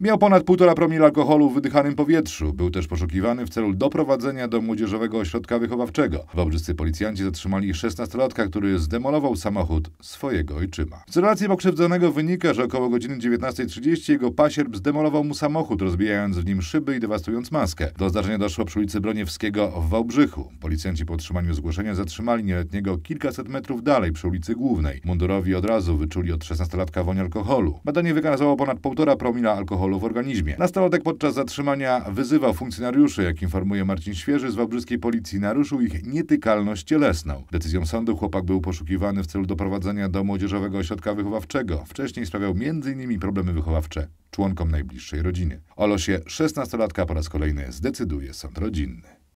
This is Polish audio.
Miał ponad 1,5 promila alkoholu w wydychanym powietrzu. Był też poszukiwany w celu doprowadzenia do młodzieżowego ośrodka wychowawczego. Wałbrzyscy policjanci zatrzymali 16-latka, który zdemolował samochód swojego ojczyma. Z relacji pokrzywdzonego wynika, że około godziny 19.30 jego pasierb zdemolował mu samochód, rozbijając w nim szyby i dewastując maskę. Do zdarzenia doszło przy ulicy Broniewskiego w Wałbrzychu. Policjanci po otrzymaniu zgłoszenia zatrzymali nieletniego kilkaset metrów dalej przy ulicy Głównej. Mundurowi od razu wyczuli od 16-latka woń alkoholu. Badanie wykazało ponad 1,5 promila alkoholu alkoholu w organizmie. Nastolatek podczas zatrzymania wyzywał funkcjonariuszy, jak informuje Marcin Świeży z Wałbrzyskiej Policji, naruszył ich nietykalność cielesną. Decyzją sądu chłopak był poszukiwany w celu doprowadzenia do młodzieżowego ośrodka wychowawczego. Wcześniej sprawiał m.in. problemy wychowawcze członkom najbliższej rodziny. O losie 16-latka po raz kolejny zdecyduje sąd rodzinny.